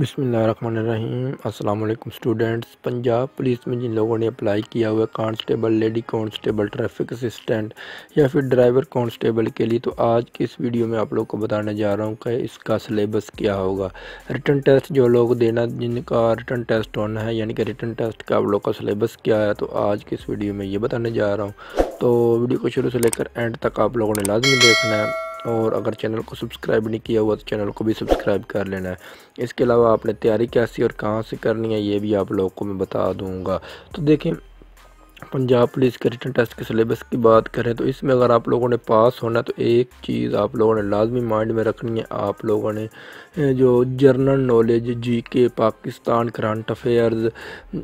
बिसमीम अल्लाम students Punjab police में जिन लोगों ने अप्लाई किया हुआ constable lady constable traffic assistant या फिर ड्राइवर कांस्टेबल के लिए तो आज की इस वीडियो में आप लोग को बताने जा रहा हूँ कि इसका सिलेबस क्या होगा रिटर्न टेस्ट जो लोग देना जिनका रिटर्न टेस्ट होना है यानी कि रिटर्न टेस्ट का आप लोग का सिलेबस क्या है तो आज की इस वीडियो में ये बताने जा रहा हूँ तो वीडियो को शुरू से लेकर एंड तक आप लोगों ने लाजमी देखना है और अगर चैनल को सब्सक्राइब नहीं किया हुआ तो चैनल को भी सब्सक्राइब कर लेना है इसके अलावा आपने तैयारी कैसी और कहाँ से करनी है ये भी आप लोगों को मैं बता दूँगा तो देखें पंजाब पुलिस के रिटर्न टेस्ट के सिलेबस की बात करें तो इसमें अगर आप लोगों ने पास होना तो एक चीज़ आप लोगों ने लाजमी माइंड में रखनी है आप लोगों ने जो जर्नल नॉलेज जी के पाकिस्तान करंट अफेयर्स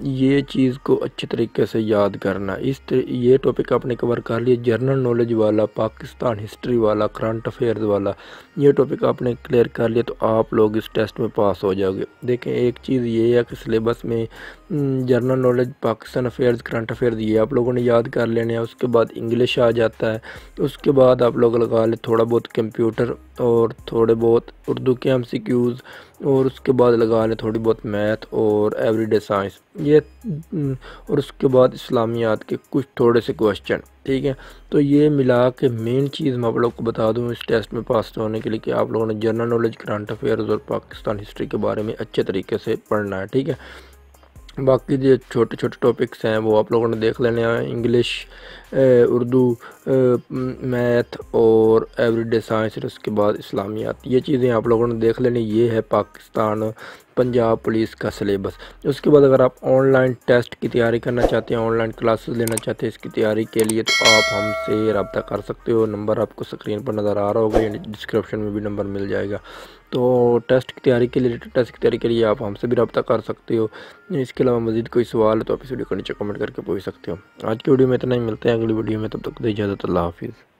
ये चीज़ को अच्छे तरीके से याद करना इस ये टॉपिक आपने कवर कर लिया जर्नल नॉलेज वाला पाकिस्तान हिस्ट्री वाला करंट अफेयर्स वाला ये टॉपिक आपने क्लियर कर लिया तो आप लोग इस टेस्ट में पास हो जाओगे देखें एक चीज़ ये है कि सिलेबस में general knowledge Pakistan affairs current affairs ये आप लोगों ने याद कर लेने हैं उसके बाद इंग्लिश आ जाता है उसके बाद आप लोग लगा लें थोड़ा बहुत कंप्यूटर और थोड़े बहुत उर्दू के एम सी क्यूज़ और उसके बाद लगा लें थोड़ी बहुत मैथ और एवरीडे साइंस ये हम्म, और उसके बाद इस्लामियात के कुछ थोड़े से क्वेश्चन ठीक है तो ये मिला के मेन चीज़ मैं आप लोग को बता दूँ इस टेस्ट में पास होने के लिए कि आप लोगों ने जनरल नॉलेज करंट अफेयर्स और पाकिस्तान हिस्ट्री के बारे में अच्छे तरीके से पढ़ना है ठीक है बाकी जो छोटे छोटे टॉपिक्स हैं वो आप लोगों ने देख लेने हैं इंग्लिश उर्दू मैथ और एवरीडे साइंस और उसके बाद इस्लामियात ये चीज़ें आप लोगों ने देख लेनी ये है पाकिस्तान पंजाब पुलिस का सिलेबस उसके बाद अगर आप ऑनलाइन टेस्ट की तैयारी करना चाहते हैं ऑनलाइन क्लासेस लेना चाहते हैं इसकी तैयारी के लिए तो आप हमसे रबता कर सकते हो नंबर आपको स्क्रीन पर नज़र आ रहा होगा या डिस्क्रिप्शन में भी नंबर मिल जाएगा तो टेस्ट की तैयारी के लिए टेस्ट की तैयारी के लिए आप हमसे भी रब्ता कर सकते हो इसके अलावा मजीद कोई सवाल है तो आप इस वीडियो को नीचे कमेंट करके पूछ सकते हो आज की वीडियो में इतना ही मिलते हैं अगली वीडियो में तब तक इजाज़त अल्लाह हाफिज़